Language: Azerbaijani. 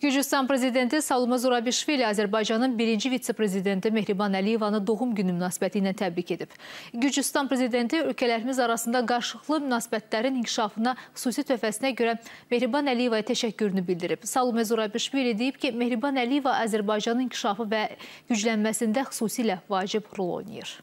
Gürcüstan prezidenti Salma Zurabişvili Azərbaycanın birinci vitse-prezidenti Mehriban Əliyevanı doğum günü münasibəti ilə təbrik edib. Gürcüstan prezidenti ölkələrimiz arasında qarşılıqlı münasibətlərin inkişafına xüsusi töhfəsinə görə Mehriban Əliyevaya təşəkkürünü bildirib. Salma Zurabişvili deyib ki, Mehriban Əliyeva Azərbaycanın inkişafı və güclənməsində xüsusilə vacib rol oynayır.